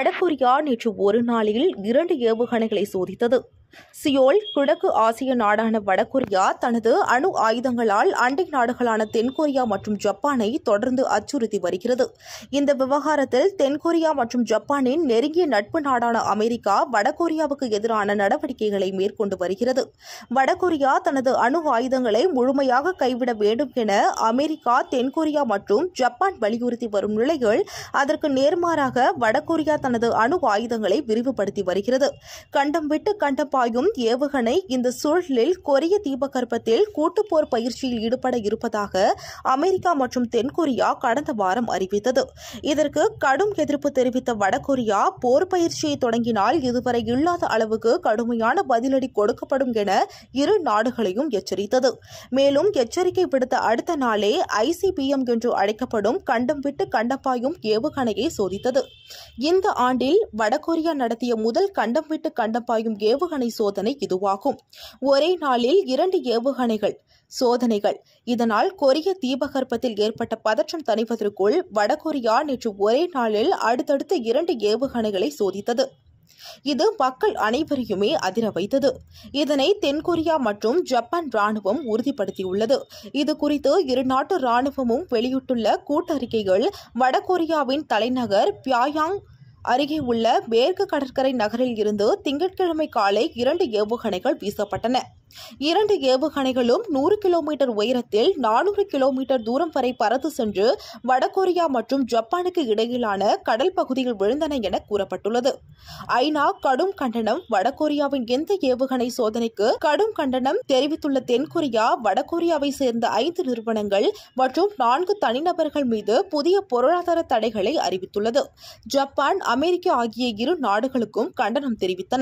வடகொரியா நேற்று ஒரு நாளில் இரண்டு ஏவுகணைகளை சோதித்தது சியோல் கிழக்கு ஆசிய நாடான வடகொரியா தனது அணு ஆயுதங்களால் அண்டை நாடுகளான தென்கொரியா மற்றும் ஜப்பானை தொடர்ந்து அச்சுறுத்தி வருகிறது இந்த விவகாரத்தில் தென்கொரியா மற்றும் ஜப்பானின் நெருங்கிய நட்பு நாடான அமெரிக்கா வடகொரியாவுக்கு எதிரான நடவடிக்கைகளை மேற்கொண்டு வருகிறது வடகொரியா தனது அணு ஆயுதங்களை முழுமையாக கைவிட வேண்டும் என அமெரிக்கா தென்கொரியா மற்றும் ஜப்பான் வலியுறுத்தி வரும் நிலையில் அதற்கு நேர்மாறாக வடகொரியா தனது அணு ஆயுதங்களை விரிவுபடுத்தி வருகிறது கண்டம் விட்டு கண்டம் பாயும் ஏவுகணை இந்த சூழலில் கொரிய தீபகற்பத்தில் கூட்டுப்போர் பயிற்சியில் ஈடுபட இருப்பதாக அமெரிக்கா மற்றும் தென்கொரியா கடந்த வாரம் அறிவித்தது இதற்கு கடும் எதிர்ப்பு தெரிவித்த வடகொரியா போர் பயிற்சியை தொடங்கினால் இதுவரை இல்லாத அளவுக்கு கடுமையான பதிலடி கொடுக்கப்படும் என இரு நாடுகளையும் எச்சரித்தது மேலும் எச்சரிக்கை விடுத்த அடுத்த நாளே ஐசிபிஎம் என்று அழைக்கப்படும் கண்டம் விட்டு கண்டப்பாயும் ஏவுகணையை சோதித்தது இந்த ஆண்டில் வடகொரியா நடத்திய முதல் கண்டம் விட்டு கண்டப்பாயும் ஏவுகணை சோதனை இதுவாகும் ஒரே நாளில் இரண்டு ஏவுகணைகள் சோதனைகள் இதனால் கொரிய தீபகற்பத்தில் ஏற்பட்ட பதற்றம் தணிவதற்குள் வடகொரியா நேற்று ஒரே நாளில் அடுத்தடுத்த இரண்டு ஏவுகணைகளை சோதித்தது இது மக்கள் அனைவரையுமே அதிர வைத்தது இதனை தென்கொரியா மற்றும் ஜப்பான் ராணுவம் உறுதிப்படுத்தியுள்ளது இது குறித்து இரு ராணுவமும் வெளியிட்டுள்ள கூட்டறிக்கைகள் வடகொரியாவின் தலைநகர் பியாயாங் அருகே உள்ள மேற்கு கடற்கரை நகரில் இருந்து திங்கட்கிழமை காலை இரண்டு ஏவுகணைகள் வீசப்பட்டன இரண்டு ஏவுகணைகளும் நூறு கிலோமீட்டர் உயரத்தில் நானூறு கிலோமீட்டர் தூரம் வரை பறந்து சென்று வடகொரியா மற்றும் ஜப்பானுக்கு இடையிலான கடல் பகுதியில் விழுந்தன என கூறப்பட்டுள்ளது ஐநா கடும் கண்டனம் வடகொரியாவின் எந்த ஏவுகணை சோதனைக்கு கடும் கண்டனம் தெரிவித்துள்ள தென்கொரியா வடகொரியாவை சேர்ந்த ஐந்து நிறுவனங்கள் மற்றும் நான்கு தனிநபர்கள் மீது புதிய பொருளாதார தடைகளை அறிவித்துள்ளது ஜப்பான் அமெரிக்கா ஆகிய இரு நாடுகளுக்கும் கண்டனம் தெரிவித்தன